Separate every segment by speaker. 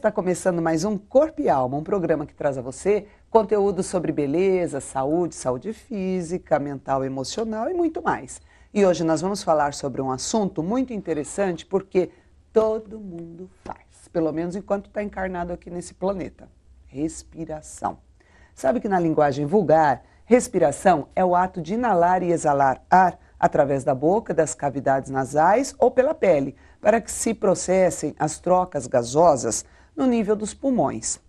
Speaker 1: Está começando mais um Corpo e Alma, um programa que traz a você conteúdo sobre beleza, saúde, saúde física, mental, emocional e muito mais. E hoje nós vamos falar sobre um assunto muito interessante porque todo mundo faz, pelo menos enquanto está encarnado aqui nesse planeta: respiração. Sabe que na linguagem vulgar, respiração é o ato de inalar e exalar ar através da boca, das cavidades nasais ou pela pele, para que se processem as trocas gasosas no nível dos pulmões.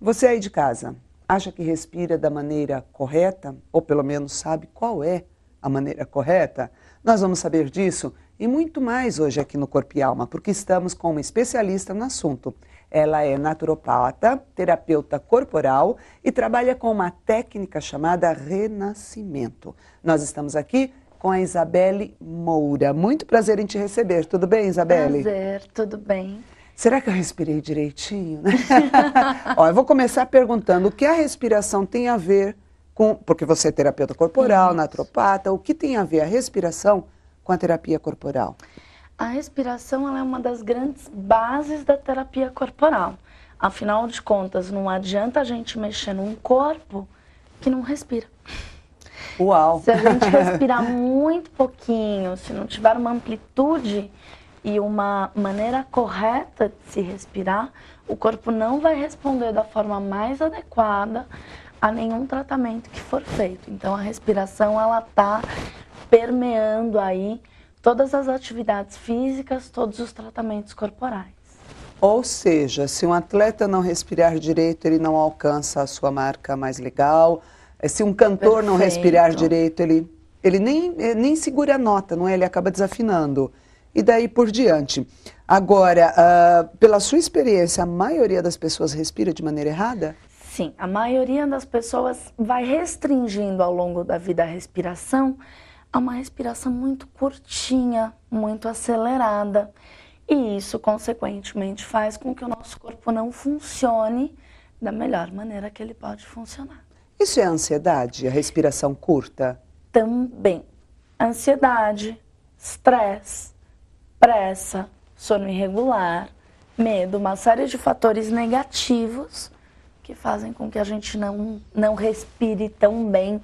Speaker 1: Você aí de casa, acha que respira da maneira correta? Ou pelo menos sabe qual é a maneira correta? Nós vamos saber disso e muito mais hoje aqui no Corpo e Alma, porque estamos com uma especialista no assunto. Ela é naturopata, terapeuta corporal e trabalha com uma técnica chamada renascimento. Nós estamos aqui com a Isabelle Moura. Muito prazer em te receber. Tudo bem, Isabelle? Prazer, tudo bem. Será que eu respirei direitinho? Né? Ó, eu vou começar perguntando o que a respiração tem a ver com. Porque você é terapeuta corporal, Isso. naturopata, o que tem a ver a respiração com a terapia corporal?
Speaker 2: A respiração é uma das grandes bases da terapia corporal. Afinal de contas, não adianta a gente mexer num corpo que não respira.
Speaker 1: Uau! Se a gente respirar
Speaker 2: muito pouquinho, se não tiver uma amplitude e uma maneira correta de se respirar, o corpo não vai responder da forma mais adequada a nenhum tratamento que for feito. Então a respiração ela tá permeando aí todas as atividades físicas, todos os tratamentos corporais.
Speaker 1: Ou seja, se um atleta não respirar direito, ele não alcança a sua marca mais legal. Eh, se um cantor Perfeito. não respirar direito, ele, ele nem, eh, nem segura a nota, não é? Ele acaba desafinando e daí por diante. Agora, uh, pela sua experiência, a maioria
Speaker 2: das pessoas respira de maneira errada? Sim, a maioria das pessoas vai restringindo ao longo da vida a respiração a uma respiração muito curtinha, muito acelerada. E isso, consequentemente, faz com que o nosso corpo não funcione da melhor maneira que ele pode funcionar.
Speaker 1: Isso é ansiedade, a respiração curta?
Speaker 2: Também. Ansiedade, estresse, pressa, sono irregular, medo, uma série de fatores negativos que fazem com que a gente não, não respire tão bem,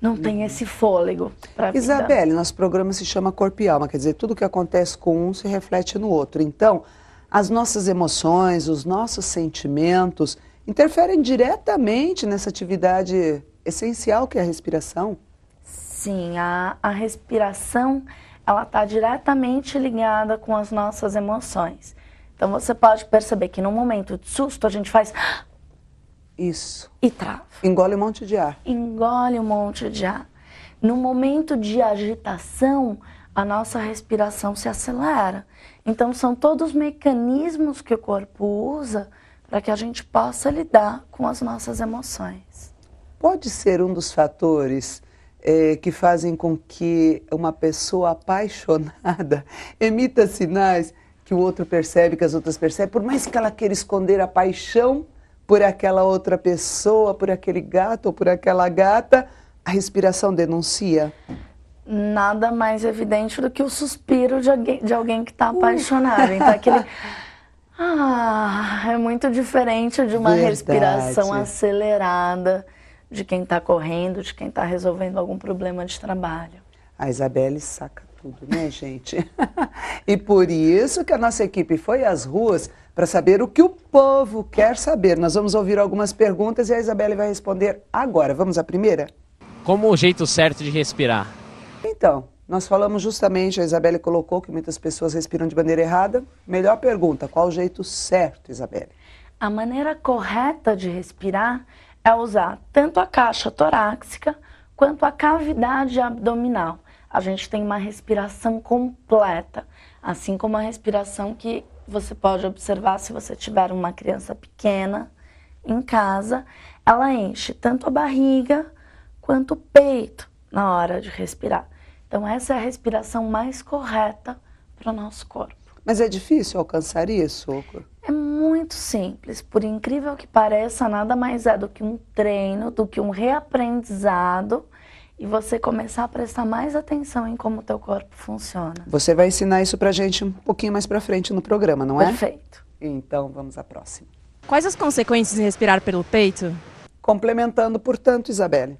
Speaker 2: não tenha uhum. esse fôlego. Isabelle,
Speaker 1: nosso programa se chama Corpo e Alma, quer dizer, tudo que acontece com um se reflete no outro. Então, as nossas emoções, os nossos sentimentos interferem diretamente nessa atividade
Speaker 2: essencial que é a respiração. Sim, a, a respiração ela está diretamente ligada com as nossas emoções. Então você pode perceber que no momento de susto a gente faz isso e trava. Engole um monte de ar. Engole um monte de ar. No momento de agitação, a nossa respiração se acelera. Então são todos os mecanismos que o corpo usa para que a gente possa lidar com as nossas emoções. Pode ser
Speaker 1: um dos fatores é, que fazem com que uma pessoa apaixonada emita sinais que o outro percebe, que as outras percebem, por mais que ela queira esconder a paixão por aquela outra pessoa, por aquele gato ou por aquela gata, a respiração denuncia.
Speaker 2: Nada mais evidente do que o suspiro de alguém, de alguém que está apaixonado. Então, aquele. Ah, é muito diferente de uma Verdade. respiração acelerada de quem está correndo, de quem está resolvendo algum problema de trabalho.
Speaker 1: A Isabelle saca tudo, né, gente? e por isso que a nossa equipe foi às ruas para saber o que o povo quer saber. Nós vamos ouvir algumas perguntas e a Isabelle vai responder agora. Vamos à primeira? Como o jeito certo de respirar? Então, nós falamos justamente, a Isabelle colocou que muitas pessoas respiram de maneira errada. Melhor pergunta, qual o jeito certo, Isabelle?
Speaker 2: A maneira correta de respirar é usar tanto a caixa torácica quanto a cavidade abdominal. A gente tem uma respiração completa, assim como a respiração que você pode observar se você tiver uma criança pequena em casa, ela enche tanto a barriga quanto o peito na hora de respirar. Então essa é a respiração mais correta para o nosso corpo.
Speaker 1: Mas é difícil alcançar isso?
Speaker 2: muito simples, por incrível que pareça, nada mais é do que um treino, do que um reaprendizado e você começar a prestar mais atenção em como o teu corpo funciona.
Speaker 1: Você vai ensinar isso pra gente um pouquinho mais pra frente no programa, não é? Perfeito. Então, vamos à
Speaker 2: próxima. Quais as consequências de respirar pelo peito? Complementando, portanto, Isabelle.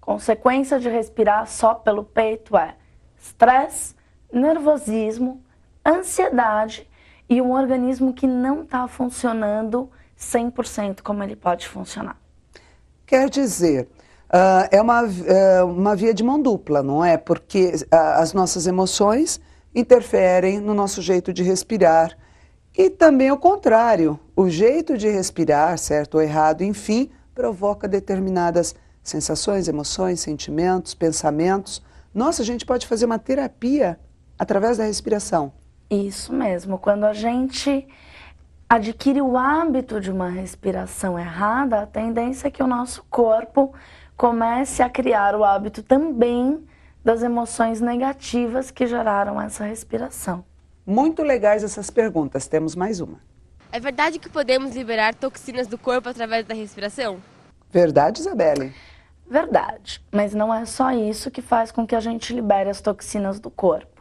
Speaker 2: Consequência de respirar só pelo peito é estresse, nervosismo, ansiedade e um organismo que não está funcionando 100% como ele pode funcionar.
Speaker 1: Quer dizer, uh, é uma, uh, uma via de mão dupla, não é? Porque uh, as nossas emoções interferem no nosso jeito de respirar e também o contrário, o jeito de respirar, certo ou errado, enfim, provoca determinadas sensações, emoções, sentimentos, pensamentos. Nossa, a gente pode fazer uma terapia
Speaker 2: através da respiração. Isso mesmo. Quando a gente adquire o hábito de uma respiração errada, a tendência é que o nosso corpo comece a criar o hábito também das emoções negativas que geraram essa respiração.
Speaker 1: Muito legais essas perguntas. Temos mais uma.
Speaker 2: É verdade que podemos liberar toxinas do corpo através da respiração?
Speaker 1: Verdade, Isabelle?
Speaker 2: Verdade, mas não é só isso que faz com que a gente libere as toxinas do corpo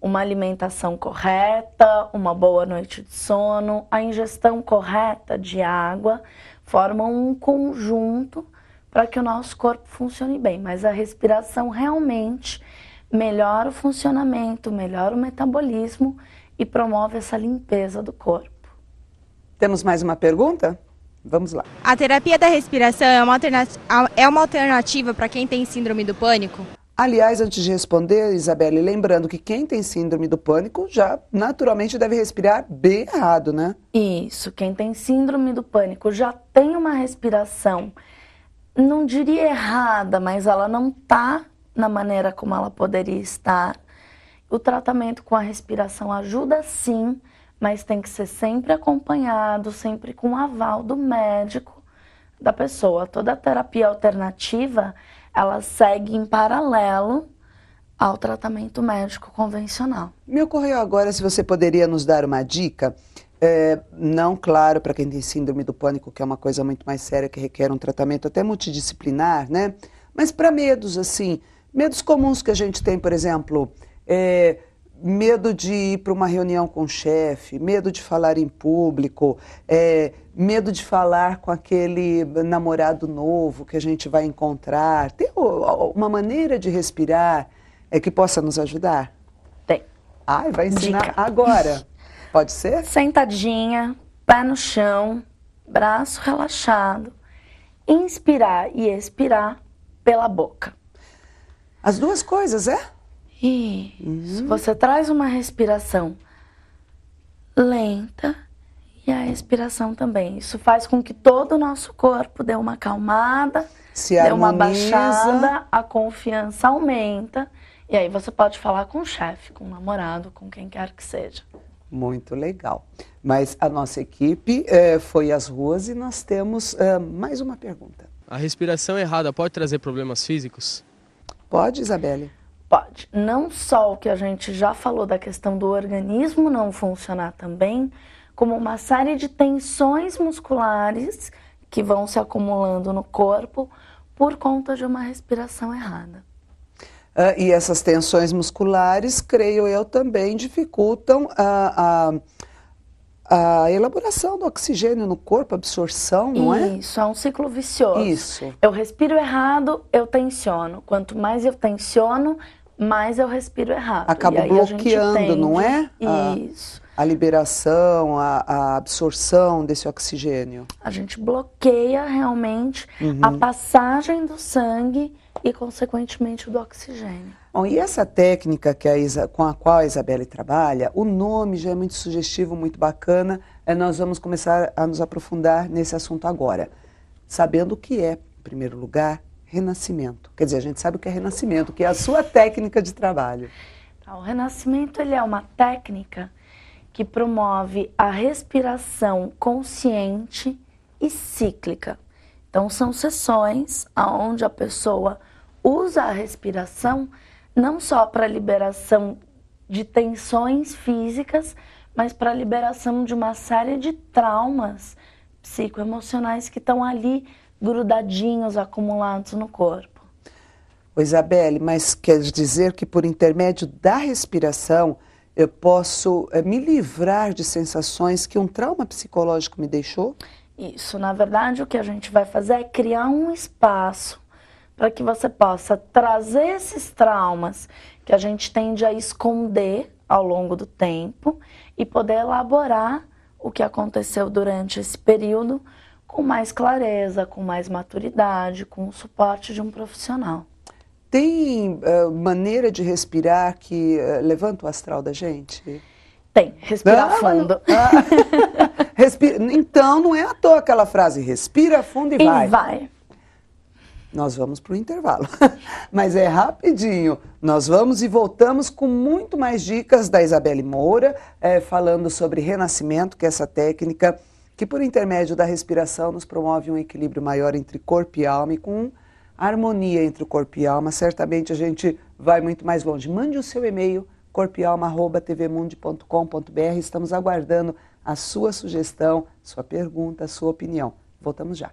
Speaker 2: uma alimentação correta, uma boa noite de sono, a ingestão correta de água formam um conjunto para que o nosso corpo funcione bem. Mas a respiração realmente melhora o funcionamento, melhora o metabolismo e promove essa limpeza do corpo. Temos
Speaker 1: mais uma pergunta? Vamos lá.
Speaker 2: A terapia da respiração é uma, é alternativa, é alternativa para quem tem síndrome do pânico?
Speaker 1: Aliás, antes de responder, Isabelle, lembrando que quem tem síndrome do pânico já naturalmente deve respirar bem errado, né?
Speaker 2: Isso, quem tem síndrome do pânico já tem uma respiração, não diria errada, mas ela não está na maneira como ela poderia estar. O tratamento com a respiração ajuda sim, mas tem que ser sempre acompanhado, sempre com o aval do médico da pessoa. Toda terapia alternativa ela segue em paralelo ao tratamento médico convencional.
Speaker 1: Me ocorreu agora se você poderia nos dar uma dica, é, não claro para quem tem síndrome do pânico, que é uma coisa muito mais séria, que requer um tratamento até multidisciplinar, né? Mas para medos, assim, medos comuns que a gente tem, por exemplo, é, medo de ir para uma reunião com o chefe, medo de falar em público, é, medo de falar com aquele namorado novo que a gente vai encontrar. Tem uma maneira de respirar é, que possa nos ajudar? Tem. Ai, vai ensinar Dica. agora. Pode ser?
Speaker 2: Sentadinha, pé no chão, braço relaxado. Inspirar e expirar pela boca. As duas coisas, é? Isso. Você traz uma respiração lenta e a respiração também. Isso faz com que todo o nosso corpo dê uma acalmada, Se dê uma baixada, a confiança aumenta. E aí você pode falar com o chefe, com o namorado, com quem quer que seja.
Speaker 1: Muito legal. Mas a nossa equipe é, foi às ruas e nós temos é, mais uma pergunta.
Speaker 2: A respiração errada pode trazer problemas físicos? Pode, Isabelle. Pode. Não só o que a gente já falou da questão do organismo não funcionar também, como uma série de tensões musculares que vão se acumulando no corpo por conta de uma respiração errada.
Speaker 1: Ah, e essas tensões musculares, creio eu, também dificultam a, a, a elaboração do oxigênio
Speaker 2: no corpo, absorção, não Isso, é? Isso, é um ciclo vicioso. Isso. Eu respiro errado, eu tensiono. Quanto mais eu tensiono, mas eu respiro errado. Acaba bloqueando, não é?
Speaker 1: Isso. A, a liberação, a, a, absorção desse
Speaker 2: oxigênio. A gente bloqueia realmente uhum. a passagem do sangue e, consequentemente, do oxigênio.
Speaker 1: Bom, e essa técnica que a Isa, com a qual a Isabelle trabalha, o nome já é muito sugestivo, muito bacana. É, nós vamos começar a nos aprofundar nesse assunto agora, sabendo o que é, em primeiro lugar, renascimento. Quer dizer, a gente sabe o que é renascimento, que é a sua técnica de trabalho.
Speaker 2: Tá, o renascimento ele é uma técnica que promove a respiração consciente e cíclica. Então são sessões onde a pessoa usa a respiração não só para liberação de tensões físicas, mas para liberação de uma série de traumas psicoemocionais que estão ali grudadinhos, acumulados no corpo.
Speaker 1: O Isabelle, mas quer dizer que por intermédio da respiração eu posso é, me livrar de sensações que um trauma psicológico me
Speaker 2: deixou? Isso, na verdade, o que a gente vai fazer é criar um espaço para que você possa trazer esses traumas que a gente tende a esconder ao longo do tempo e poder elaborar o que aconteceu durante esse período com mais clareza, com mais maturidade, com o suporte de um profissional.
Speaker 1: Tem uh, maneira de respirar que uh, levanta o astral da gente? Tem, respira ah, fundo. Ah, respira. Então não é à toa aquela frase, respira fundo e, e vai. vai. Nós vamos para o intervalo, mas é rapidinho. Nós vamos e voltamos com muito mais dicas da Isabelle Moura, eh, falando sobre renascimento, que é essa técnica que por intermédio da respiração nos promove um equilíbrio maior entre corpo e alma e com harmonia entre o corpo e alma, certamente a gente vai muito mais longe. Mande o seu e-mail corpoalma@tvmundi.com.br. Estamos aguardando a sua sugestão, sua pergunta, sua opinião. Voltamos já.